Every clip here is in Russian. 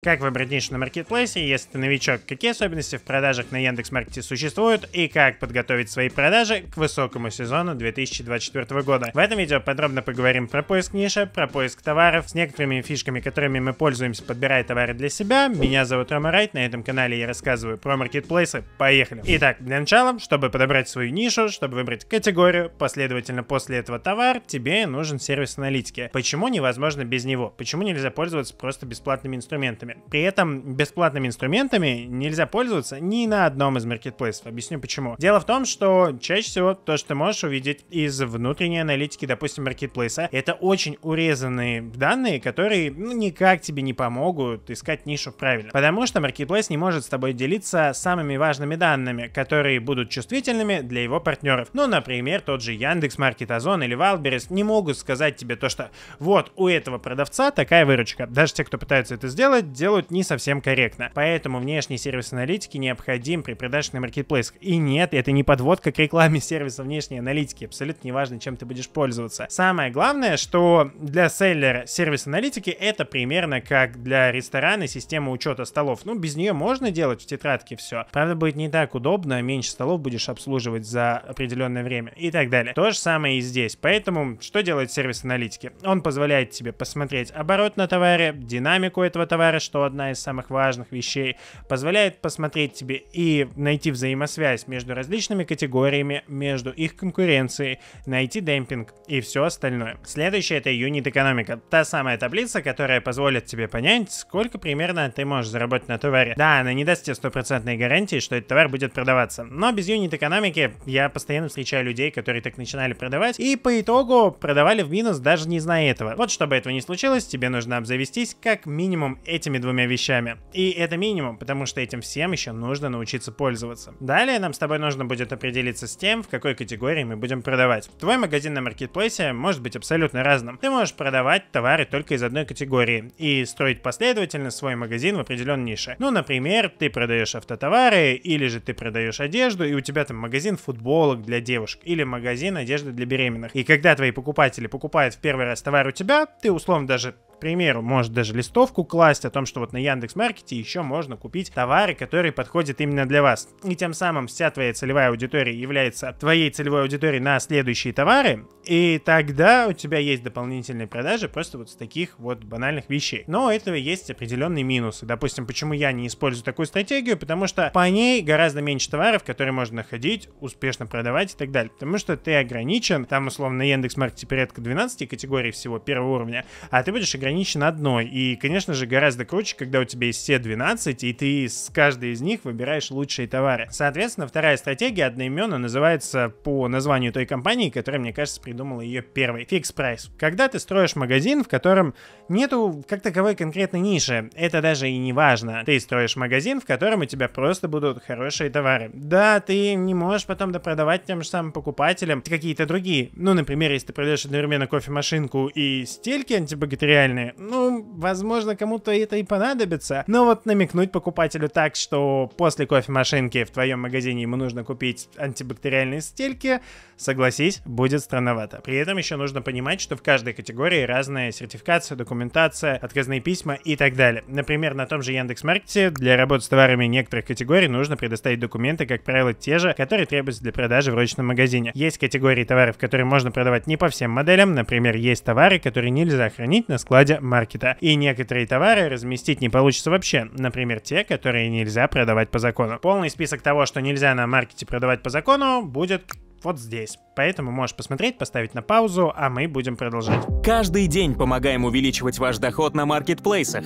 Как выбрать нишу на маркетплейсе, если ты новичок? Какие особенности в продажах на Яндекс.Маркете существуют и как подготовить свои продажи к высокому сезону 2024 года? В этом видео подробно поговорим про поиск ниши, про поиск товаров, с некоторыми фишками, которыми мы пользуемся, подбирая товары для себя. Меня зовут Рома Райт, на этом канале я рассказываю про маркетплейсы. Поехали! Итак, для начала, чтобы подобрать свою нишу, чтобы выбрать категорию, последовательно после этого товар, тебе нужен сервис аналитики. Почему невозможно без него? Почему нельзя пользоваться просто бесплатными инструментами? инструментами. При этом бесплатными инструментами нельзя пользоваться ни на одном из маркетплейсов. Объясню почему. Дело в том, что чаще всего то, что ты можешь увидеть из внутренней аналитики, допустим, маркетплейса, это очень урезанные данные, которые ну, никак тебе не помогут искать нишу правильно. Потому что маркетплейс не может с тобой делиться самыми важными данными, которые будут чувствительными для его партнеров. Ну, например, тот же Яндекс, Маркет, Озон или Валберес не могут сказать тебе то, что вот у этого продавца такая выручка. Даже те, кто пытаются это сделать, делают не совсем корректно. Поэтому внешний сервис аналитики необходим при продажах на маркетплейсах. И нет, это не подводка к рекламе сервиса внешней аналитики. Абсолютно неважно, чем ты будешь пользоваться. Самое главное, что для селлера сервис аналитики это примерно как для ресторана система учета столов. Ну, без нее можно делать в тетрадке все. Правда, будет не так удобно, меньше столов будешь обслуживать за определенное время и так далее. То же самое и здесь. Поэтому, что делает сервис аналитики? Он позволяет тебе посмотреть оборот на товаре, динамику этого товара, что одна из самых важных вещей, позволяет посмотреть тебе и найти взаимосвязь между различными категориями, между их конкуренцией, найти демпинг и все остальное. Следующее это юнит экономика. Та самая таблица, которая позволит тебе понять, сколько примерно ты можешь заработать на товаре. Да, она не даст тебе стопроцентной гарантии, что этот товар будет продаваться. Но без юнит экономики я постоянно встречаю людей, которые так начинали продавать и по итогу продавали в минус даже не зная этого. Вот чтобы этого не случилось, тебе нужно обзавестись как минимум этими этими двумя вещами. И это минимум, потому что этим всем еще нужно научиться пользоваться. Далее нам с тобой нужно будет определиться с тем, в какой категории мы будем продавать. Твой магазин на маркетплейсе может быть абсолютно разным. Ты можешь продавать товары только из одной категории и строить последовательно свой магазин в определенной нише. Ну, например, ты продаешь автотовары, или же ты продаешь одежду, и у тебя там магазин футболок для девушек, или магазин одежды для беременных. И когда твои покупатели покупают в первый раз товар у тебя, ты условно даже примеру, может даже листовку класть о том, что вот на Яндекс.Маркете еще можно купить товары, которые подходят именно для вас. И тем самым вся твоя целевая аудитория является твоей целевой аудиторией на следующие товары, и тогда у тебя есть дополнительные продажи просто вот с таких вот банальных вещей. Но у этого есть определенные минусы. Допустим, почему я не использую такую стратегию? Потому что по ней гораздо меньше товаров, которые можно находить, успешно продавать и так далее. Потому что ты ограничен, там условно на Яндекс.Маркете порядка 12 категорий всего первого уровня, а ты будешь играть ограничен одной. И, конечно же, гораздо круче, когда у тебя есть все 12, и ты с каждой из них выбираешь лучшие товары. Соответственно, вторая стратегия одноименно называется по названию той компании, которая, мне кажется, придумала ее первой. Fix Price. Когда ты строишь магазин, в котором нету как таковой конкретной ниши, это даже и не важно. Ты строишь магазин, в котором у тебя просто будут хорошие товары. Да, ты не можешь потом допродавать тем же самым покупателям какие-то другие. Ну, например, если ты продаешь одновременно кофемашинку и стельки антибактериальные прикольные. Ну, возможно, кому-то это и понадобится. Но вот намекнуть покупателю так, что после кофемашинки в твоем магазине ему нужно купить антибактериальные стельки, согласись, будет странновато. При этом еще нужно понимать, что в каждой категории разная сертификация, документация, отказные письма и так далее. Например, на том же Яндекс.Маркете для работы с товарами некоторых категорий нужно предоставить документы, как правило, те же, которые требуются для продажи в розничном магазине. Есть категории товаров, которые можно продавать не по всем моделям. Например, есть товары, которые нельзя хранить на складе вроде маркета, и некоторые товары разместить не получится вообще, например, те, которые нельзя продавать по закону. Полный список того, что нельзя на маркете продавать по закону, будет вот здесь. Поэтому можешь посмотреть, поставить на паузу, а мы будем продолжать. Каждый день помогаем увеличивать ваш доход на маркетплейсах.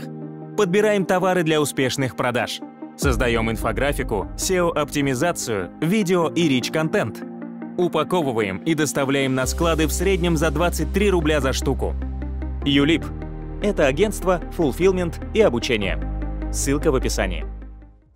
Подбираем товары для успешных продаж. Создаем инфографику, SEO-оптимизацию, видео и рич-контент. Упаковываем и доставляем на склады в среднем за 23 рубля за штуку. Юлип это агентство, фулфилмент и обучение. Ссылка в описании.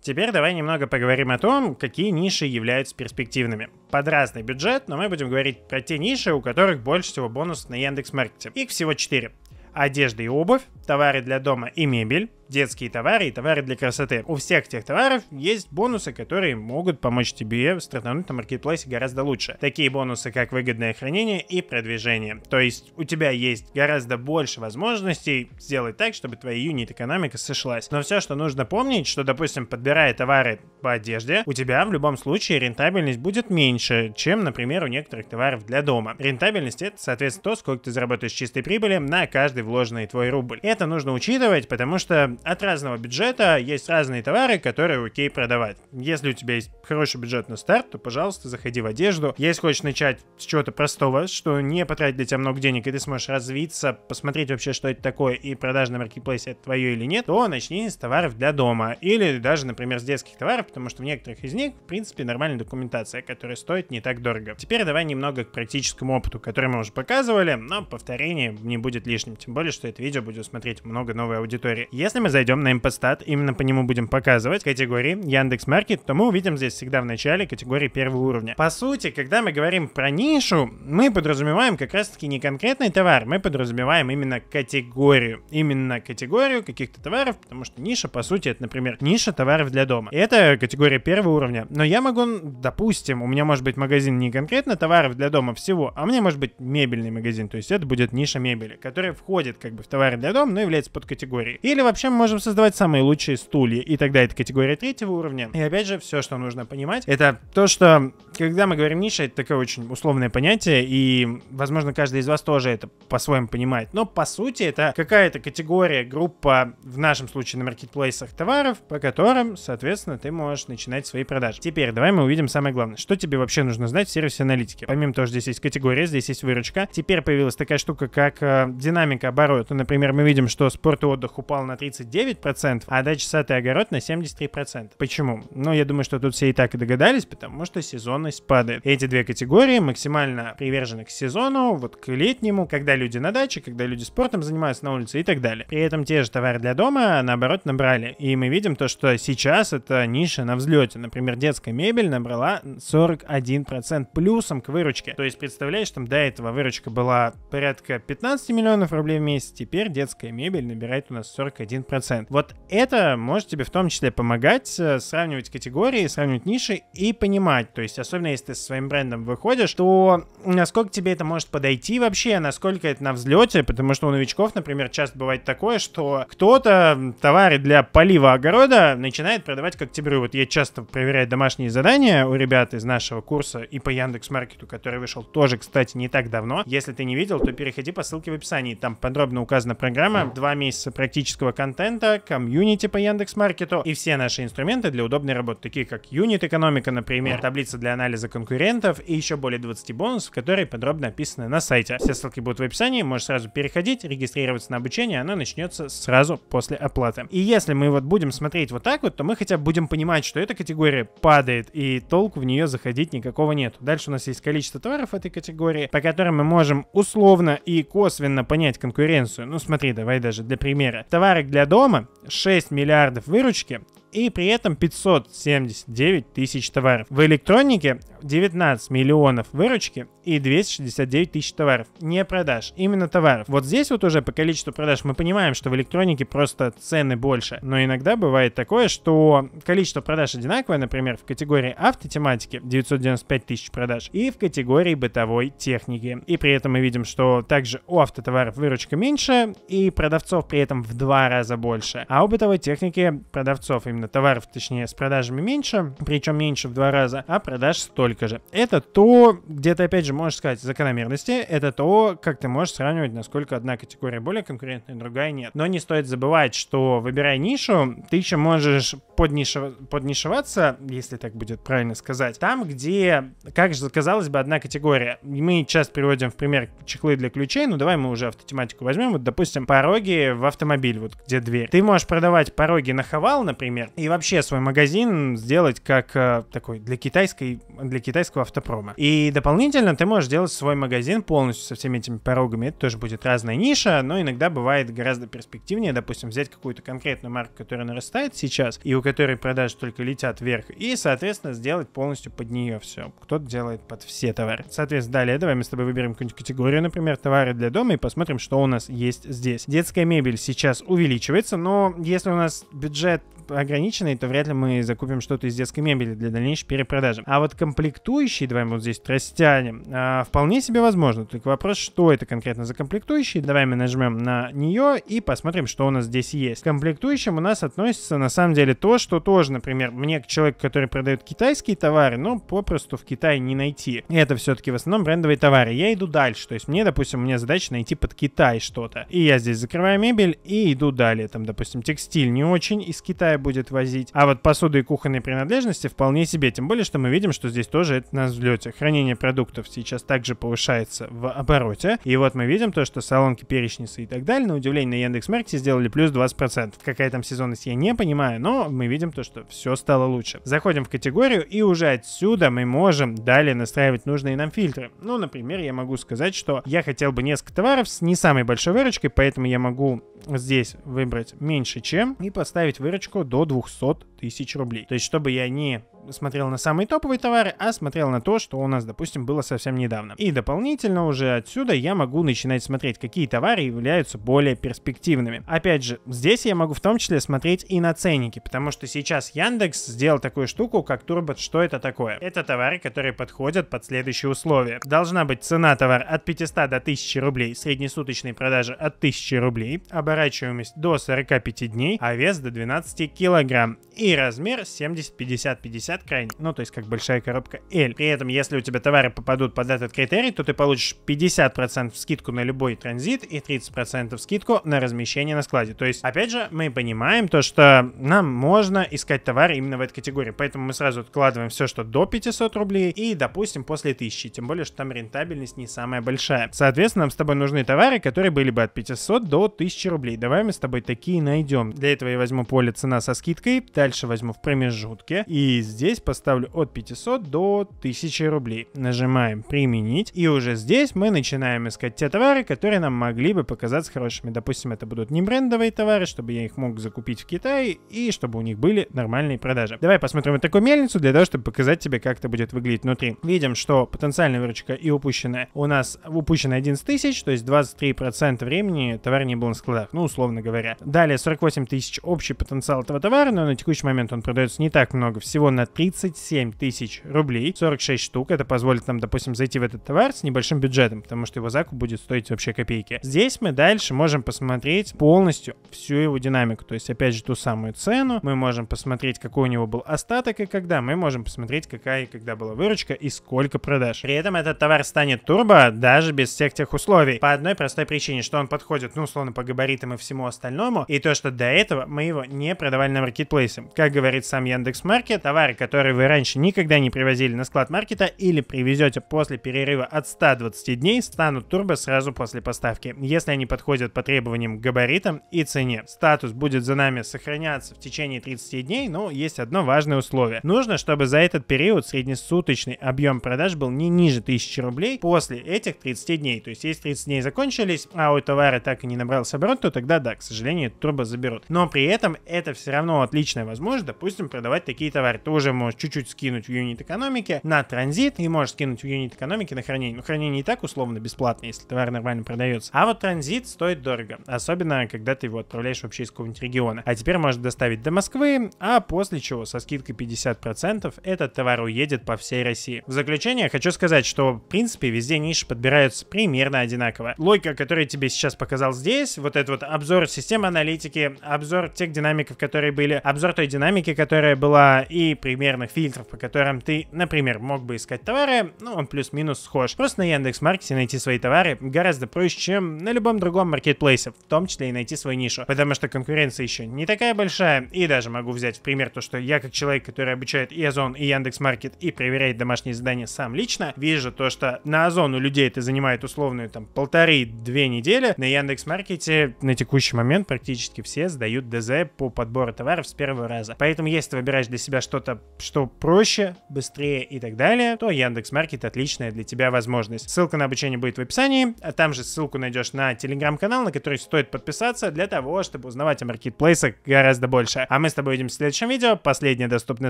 Теперь давай немного поговорим о том, какие ниши являются перспективными. Под разный бюджет, но мы будем говорить про те ниши, у которых больше всего бонус на Яндекс.Маркете. Их всего 4. Одежда и обувь, товары для дома и мебель, детские товары и товары для красоты. У всех тех товаров есть бонусы, которые могут помочь тебе стартануть на маркетплейсе гораздо лучше. Такие бонусы, как выгодное хранение и продвижение. То есть у тебя есть гораздо больше возможностей сделать так, чтобы твоя юнит-экономика сошлась. Но все, что нужно помнить, что, допустим, подбирая товары по одежде, у тебя в любом случае рентабельность будет меньше, чем, например, у некоторых товаров для дома. Рентабельность это, соответственно, то, сколько ты заработаешь чистой прибыли на каждый вложенный твой рубль. Это нужно учитывать, потому что от разного бюджета есть разные товары, которые окей продавать. Если у тебя есть хороший бюджет на старт, то, пожалуйста, заходи в одежду. Если хочешь начать с чего-то простого, что не потратит для тебя много денег, и ты сможешь развиться, посмотреть вообще, что это такое, и продажи на маркетплейсе это твое или нет, то начни с товаров для дома. Или даже, например, с детских товаров, потому что в некоторых из них, в принципе, нормальная документация, которая стоит не так дорого. Теперь давай немного к практическому опыту, который мы уже показывали, но повторение не будет лишним, тем более, что это видео будет смотреть много новой аудитории. Если мы мы зайдем на импостат, именно по нему будем показывать категории Яндекс Маркет, то мы увидим здесь всегда в начале категории первого уровня. По сути, когда мы говорим про нишу, мы подразумеваем как раз-таки не конкретный товар, мы подразумеваем именно категорию. Именно категорию каких-то товаров, потому что ниша, по сути, это, например, ниша товаров для дома. И это категория первого уровня. Но я могу, допустим, у меня может быть магазин не конкретно товаров для дома всего, а у меня может быть мебельный магазин, то есть это будет ниша мебели, которая входит как бы в товары для дома, но является под категорией Или вообще можем создавать самые лучшие стулья. И тогда это категория третьего уровня. И опять же, все, что нужно понимать, это то, что когда мы говорим ниша, это такое очень условное понятие, и, возможно, каждый из вас тоже это по-своему понимает. Но, по сути, это какая-то категория, группа, в нашем случае на маркетплейсах товаров, по которым, соответственно, ты можешь начинать свои продажи. Теперь давай мы увидим самое главное. Что тебе вообще нужно знать в сервисе аналитики? Помимо того, что здесь есть категория, здесь есть выручка. Теперь появилась такая штука, как э, динамика оборота. Например, мы видим, что спорт и отдых упал на 30 79%, а дача-сад и огород на 73%. Почему? Ну, я думаю, что тут все и так и догадались, потому что сезонность падает. Эти две категории максимально привержены к сезону, вот к летнему, когда люди на даче, когда люди спортом занимаются на улице и так далее. При этом те же товары для дома, наоборот, набрали. И мы видим то, что сейчас это ниша на взлете. Например, детская мебель набрала 41% плюсом к выручке. То есть, представляешь, там до этого выручка была порядка 15 миллионов рублей в месяц, теперь детская мебель набирает у нас 41%. 1%. Вот это может тебе в том числе помогать э, сравнивать категории, сравнивать ниши и понимать, то есть особенно если ты со своим брендом выходишь, то насколько тебе это может подойти вообще, насколько это на взлете, потому что у новичков, например, часто бывает такое, что кто-то товары для полива огорода начинает продавать к октябрю. Вот я часто проверяю домашние задания у ребят из нашего курса и по Яндекс Маркету, который вышел тоже, кстати, не так давно. Если ты не видел, то переходи по ссылке в описании. Там подробно указана программа, два месяца практического контента, инструмента, комьюнити по Яндекс.Маркету и все наши инструменты для удобной работы, такие как юнит-экономика, например, таблица для анализа конкурентов и еще более 20 бонусов, которые подробно описаны на сайте. Все ссылки будут в описании, можешь сразу переходить, регистрироваться на обучение, оно начнется сразу после оплаты. И если мы вот будем смотреть вот так вот, то мы хотя бы будем понимать, что эта категория падает и толк в нее заходить никакого нет. Дальше у нас есть количество товаров этой категории, по которым мы можем условно и косвенно понять конкуренцию. Ну смотри, давай даже для примера. Товары для дома дома, 6 миллиардов выручки и при этом 579 тысяч товаров. В электронике 19 миллионов выручки и 269 тысяч товаров. Не продаж, именно товаров. Вот здесь вот уже по количеству продаж мы понимаем, что в электронике просто цены больше. Но иногда бывает такое, что количество продаж одинаковое, например, в категории автотематики 995 тысяч продаж и в категории бытовой техники. И при этом мы видим, что также у автотоваров выручка меньше и продавцов при этом в два раза больше. А у бытовой техники продавцов, именно товаров, точнее, с продажами меньше, причем меньше в два раза, а продаж столько же. Это то, где то опять же можешь сказать закономерности, это то, как ты можешь сравнивать, насколько одна категория более конкурентная, другая нет. Но не стоит забывать, что выбирая нишу, ты еще можешь поднишев... поднишеваться, если так будет правильно сказать, там, где, как же казалось бы, одна категория. Мы часто приводим в пример чехлы для ключей, ну давай мы уже автотематику возьмем, вот, допустим, пороги в автомобиль, вот где дверь. Ты можешь продавать пороги на Хавал, например, и вообще свой магазин сделать как э, такой для китайской, для китайского автопрома. И дополнительно ты можешь делать свой магазин полностью со всеми этими порогами. Это тоже будет разная ниша, но иногда бывает гораздо перспективнее, допустим, взять какую-то конкретную марку, которая нарастает сейчас, и у которой продажи только летят вверх, и, соответственно, сделать полностью под нее все. Кто-то делает под все товары. Соответственно, далее давай мы с тобой выберем какую-нибудь категорию, например, товары для дома, и посмотрим, что у нас есть здесь. Детская мебель сейчас увеличивается, но если у нас бюджет ограниченный, то вряд ли мы закупим что-то из детской мебели для дальнейшей перепродажи. А вот комплектующие, давай мы вот здесь тростяне, э, а, вполне себе возможно. Только вопрос, что это конкретно за комплектующие. Давай мы нажмем на нее и посмотрим, что у нас здесь есть. К комплектующим у нас относится на самом деле то, что тоже, например, мне человек, который продает китайские товары, но ну, попросту в Китае не найти. Это все-таки в основном брендовые товары. Я иду дальше. То есть мне, допустим, у меня задача найти под Китай что-то. И я здесь закрываю мебель и иду далее. Там, допустим, текстиль не очень из Китая Китая будет возить. А вот посуду и кухонные принадлежности вполне себе, тем более, что мы видим, что здесь тоже это на взлете. Хранение продуктов сейчас также повышается в обороте. И вот мы видим то, что салонки перечницы и так далее, на удивление, на Яндекс.Маркете сделали плюс 20%. Какая там сезонность, я не понимаю, но мы видим то, что все стало лучше. Заходим в категорию, и уже отсюда мы можем далее настраивать нужные нам фильтры. Ну, например, я могу сказать, что я хотел бы несколько товаров с не самой большой выручкой, поэтому я могу здесь выбрать меньше чем и поставить выручку до 200 тысяч рублей. То есть, чтобы я не смотрел на самые топовые товары, а смотрел на то, что у нас, допустим, было совсем недавно. И дополнительно уже отсюда я могу начинать смотреть, какие товары являются более перспективными. Опять же, здесь я могу в том числе смотреть и на ценники, потому что сейчас Яндекс сделал такую штуку, как Турбот. Что это такое? Это товары, которые подходят под следующие условия. Должна быть цена товара от 500 до 1000 рублей, среднесуточные продажи от 1000 рублей, оборачиваемость до 45 дней, а вес до 12 килограмм и размер 70-50-50 от крайней, ну, то есть как большая коробка L. При этом, если у тебя товары попадут под этот критерий, то ты получишь 50% скидку на любой транзит и 30% скидку на размещение на складе. То есть, опять же, мы понимаем то, что нам можно искать товары именно в этой категории, поэтому мы сразу откладываем все, что до 500 рублей и, допустим, после 1000, тем более, что там рентабельность не самая большая. Соответственно, нам с тобой нужны товары, которые были бы от 500 до 1000 рублей. Давай мы с тобой такие найдем. Для этого я возьму поле цена со скидкой, дальше возьму в промежутке и здесь здесь поставлю от 500 до 1000 рублей. Нажимаем «Применить», и уже здесь мы начинаем искать те товары, которые нам могли бы показаться хорошими. Допустим, это будут не брендовые товары, чтобы я их мог закупить в Китае, и чтобы у них были нормальные продажи. Давай посмотрим вот такую мельницу для того, чтобы показать тебе, как это будет выглядеть внутри. Видим, что потенциальная выручка и упущенная у нас упущено 11 тысяч, то есть 23% времени товар не был на складах, ну, условно говоря. Далее 48 тысяч общий потенциал этого товара, но на текущий момент он продается не так много, всего на 37 тысяч рублей, 46 штук. Это позволит нам, допустим, зайти в этот товар с небольшим бюджетом, потому что его закуп будет стоить вообще копейки. Здесь мы дальше можем посмотреть полностью всю его динамику, то есть, опять же, ту самую цену, мы можем посмотреть, какой у него был остаток и когда, мы можем посмотреть, какая и когда была выручка и сколько продаж. При этом этот товар станет турбо даже без всех тех условий, по одной простой причине, что он подходит, ну, условно, по габаритам и всему остальному, и то, что до этого мы его не продавали на маркетплейсе. Как говорит сам Яндекс Маркет, товары, которые вы раньше никогда не привозили на склад маркета или привезете после перерыва от 120 дней, станут турбо сразу после поставки, если они подходят по требованиям к габаритам и цене. Статус будет за нами сохраняться в течение 30 дней, но есть одно важное условие. Нужно, чтобы за этот период среднесуточный объем продаж был не ниже 1000 рублей после этих 30 дней. То есть, если 30 дней закончились, а у товара так и не набрался оборот, то тогда, да, к сожалению, турбо заберут. Но при этом это все равно отличная возможность, допустим, продавать такие товары. тоже тоже можешь чуть-чуть скинуть в юнит экономики на транзит и можешь скинуть в юнит экономики на хранение. Ну, хранение и так условно бесплатно, если товар нормально продается. А вот транзит стоит дорого, особенно когда ты его отправляешь вообще из какого-нибудь региона. А теперь можешь доставить до Москвы, а после чего со скидкой 50% этот товар уедет по всей России. В заключение хочу сказать, что в принципе везде ниши подбираются примерно одинаково. Логика, которую я тебе сейчас показал здесь, вот этот вот обзор системы аналитики, обзор тех динамиков, которые были, обзор той динамики, которая была и при примерных фильтров, по которым ты, например, мог бы искать товары, ну, он плюс-минус схож. Просто на Яндекс.Маркете найти свои товары гораздо проще, чем на любом другом маркетплейсе, в том числе и найти свою нишу, потому что конкуренция еще не такая большая, и даже могу взять в пример то, что я как человек, который обучает и Озон, и Яндекс.Маркет, и проверяет домашние задания сам лично, вижу то, что на Озон у людей это занимает условную там полторы-две недели, на Яндекс.Маркете на текущий момент практически все сдают ДЗ по подбору товаров с первого раза. Поэтому, если ты выбираешь для себя что-то что проще, быстрее и так далее, то Яндекс Маркет отличная для тебя возможность. Ссылка на обучение будет в описании, а там же ссылку найдешь на телеграм-канал, на который стоит подписаться для того, чтобы узнавать о маркетплейсах гораздо больше. А мы с тобой увидимся в следующем видео. Последнее доступно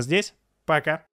здесь. Пока.